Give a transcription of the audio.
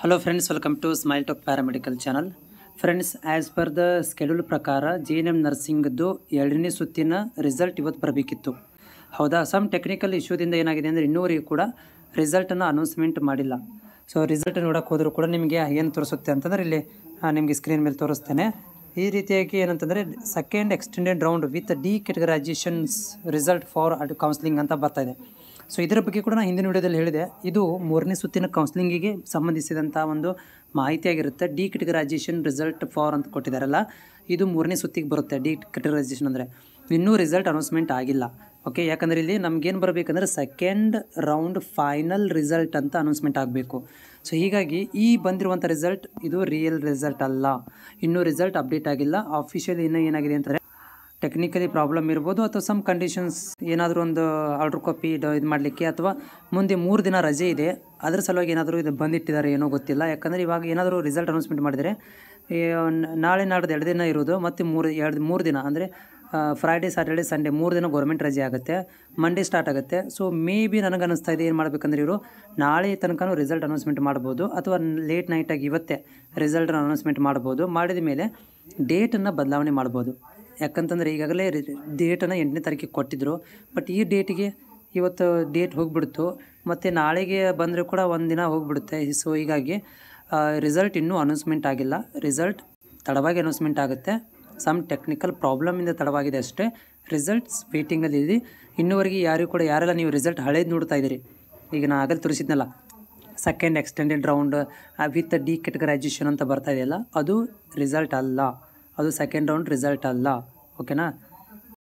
hello friends welcome to smile talk paramedical channel friends as per the schedule ಪ್ರಕಾರ G N M ನರ್ಸಿಂಗ್ದು ಎರಡನೇ ಸುತ್ತಿನ result ಇವತ್ತು ಬರಬೇಕಿತ್ತು ಹೌದಾ ಸಮ್ ಟೆಕ್ನಿಕಲ್ ಇಶ್ಯೂದಿಂದ ಏನಾಗಿದೆ ಅಂದರೆ ಇನ್ನೂವರೆಗೂ ಕೂಡ ರಿಸಲ್ಟನ್ನು ಅನೌನ್ಸ್ಮೆಂಟ್ ಮಾಡಿಲ್ಲ ಸೊ ರಿಸಲ್ಟ್ ನೋಡೋಕೆ ಹೋದರೂ ಕೂಡ ನಿಮಗೆ ಏನು ತೋರಿಸುತ್ತೆ ಅಂತಂದರೆ ಇಲ್ಲಿ ನಿಮಗೆ ಸ್ಕ್ರೀನ್ ಮೇಲೆ ತೋರಿಸ್ತೇನೆ ಈ ರೀತಿಯಾಗಿ ಏನಂತಂದರೆ second extended round with the categorisations result for counselling ಅಂತ ಬರ್ತಾಯಿದೆ ಸೊ ಇದರ ಬಗ್ಗೆ ಕೂಡ ನಾನು ಹಿಂದಿನ ವಿಡಿಯೋದಲ್ಲಿ ಹೇಳಿದೆ ಇದು ಮೂರನೇ ಸುತ್ತಿನ ಕೌನ್ಸಿಲಿಂಗಿಗೆ ಸಂಬಂಧಿಸಿದಂಥ ಒಂದು ಮಾಹಿತಿಯಾಗಿರುತ್ತೆ ಡಿ ಕ್ರಿಟಿಕರೈಸೇಷನ್ ರಿಸಲ್ಟ್ ಫಾರ್ ಅಂತ ಕೊಟ್ಟಿದ್ದಾರಲ್ಲ ಇದು ಮೂರನೇ ಸುತ್ತಿಗೆ ಬರುತ್ತೆ ಡಿ ಕ್ರಿಟಿಕರೈಸೇಷನ್ ಅಂದರೆ ಇನ್ನೂ ರಿಸಲ್ಟ್ ಅನೌನ್ಸ್ಮೆಂಟ್ ಆಗಿಲ್ಲ ಓಕೆ ಯಾಕಂದರೆ ಇಲ್ಲಿ ನಮಗೇನು ಬರಬೇಕಂದ್ರೆ ಸೆಕೆಂಡ್ ರೌಂಡ್ ಫೈನಲ್ ರಿಸಲ್ಟ್ ಅಂತ ಅನೌನ್ಸ್ಮೆಂಟ್ ಆಗಬೇಕು ಸೊ ಹೀಗಾಗಿ ಈ ಬಂದಿರುವಂಥ ರಿಸಲ್ಟ್ ಇದು ರಿಯಲ್ ರಿಸಲ್ಟ್ ಅಲ್ಲ ಇನ್ನೂ ರಿಸಲ್ಟ್ ಅಪ್ಡೇಟ್ ಆಗಿಲ್ಲ ಆಫಿಷಿಯಲ್ ಇನ್ನೂ ಏನಾಗಿದೆ ಅಂತಂದರೆ ಟೆಕ್ನಿಕಲಿ ಪ್ರಾಬ್ಲಮ್ ಇರ್ಬೋದು ಅಥವಾ ಸಮ್ ಕಂಡೀಷನ್ಸ್ ಏನಾದರೂ ಒಂದು ಆರ್ಡ್ರ್ ಕಾಪಿ ಇದು ಮಾಡಲಿಕ್ಕೆ ಅಥವಾ ಮುಂದೆ ಮೂರು ದಿನ ರಜೆ ಇದೆ ಅದರ ಸಲುವಾಗಿ ಏನಾದರೂ ಇದು ಬಂದಿಟ್ಟಿದ್ದಾರೆ ಏನೋ ಗೊತ್ತಿಲ್ಲ ಯಾಕಂದರೆ ಇವಾಗ ಏನಾದರೂ ರಿಸಲ್ಟ್ ಅನೌನ್ಸ್ಮೆಂಟ್ ಮಾಡಿದರೆ ನಾಳೆ ನಾಡ್ದು ಎರಡು ದಿನ ಇರೋದು ಮತ್ತು ಮೂರು ಎರಡು ಮೂರು ದಿನ ಅಂದರೆ ಫ್ರೈಡೇ ಸ್ಯಾಟರ್ಡೆ ಸಂಡೇ ಮೂರು ದಿನ ಗೌರ್ಮೆಂಟ್ ರಜೆ ಆಗುತ್ತೆ ಮಂಡೇ ಸ್ಟಾರ್ಟ್ ಆಗುತ್ತೆ ಸೊ ಮೇ ಬಿ ನನಗೆ ಅನಿಸ್ತಾ ಇದೆ ಏನು ಮಾಡಬೇಕಂದ್ರೆ ಇವರು ನಾಳೆ ತನಕನೂ ರಿಸಲ್ಟ್ ಅನೌನ್ಸ್ಮೆಂಟ್ ಮಾಡ್ಬೋದು ಅಥವಾ ಲೇಟ್ ನೈಟಾಗಿ ಇವತ್ತೇ ರಿಸಲ್ಟನ್ನು ಅನೌನ್ಸ್ಮೆಂಟ್ ಮಾಡ್ಬೋದು ಮಾಡಿದ ಮೇಲೆ ಡೇಟನ್ನು ಬದಲಾವಣೆ ಮಾಡ್ಬೋದು ಯಾಕಂತಂದರೆ ಈಗಾಗಲೇ ಡೇಟನ್ನು ಎಂಟನೇ ತಾರೀಕಿಗೆ ಕೊಟ್ಟಿದ್ದರು ಬಟ್ ಈ ಡೇಟಿಗೆ ಇವತ್ತು ಡೇಟ್ ಹೋಗಿಬಿಡ್ತು ಮತ್ತು ನಾಳೆಗೆ ಬಂದರೆ ಕೂಡ ಒಂದು ದಿನ ಹೋಗಿಬಿಡುತ್ತೆ ಸೊ ಹೀಗಾಗಿ ರಿಸಲ್ಟ್ ಇನ್ನೂ ಅನೌನ್ಸ್ಮೆಂಟ್ ಆಗಿಲ್ಲ ರಿಸಲ್ಟ್ ತಡವಾಗಿ ಅನೌನ್ಸ್ಮೆಂಟ್ ಆಗುತ್ತೆ ಸಮ್ ಟೆಕ್ನಿಕಲ್ ಪ್ರಾಬ್ಲಮಿಂದ ತಡವಾಗಿದೆ ಅಷ್ಟೇ ರಿಸಲ್ಟ್ಸ್ ಇದೆ ಇನ್ನೂವರೆಗೆ ಯಾರಿಗೂ ಕೂಡ ಯಾರೆಲ್ಲ ನೀವು ರಿಸಲ್ಟ್ ಹಳೇದು ನೋಡ್ತಾ ಇದ್ದೀರಿ ಈಗ ನಾನು ಆಗಲೇ ತೋರಿಸಿದ್ನಲ್ಲ second extended round with the ಕೆಟ್ ಅಂತ ಬರ್ತಾ ಇದೆಯಲ್ಲ ಅದು ರಿಸಲ್ಟ್ ಅಲ್ಲ ಅದು ಸೆಕೆಂಡ್ ರೌಂಡ್ ರಿಸಲ್ಟ್ ಅಲ್ಲ ಓಕೆನಾ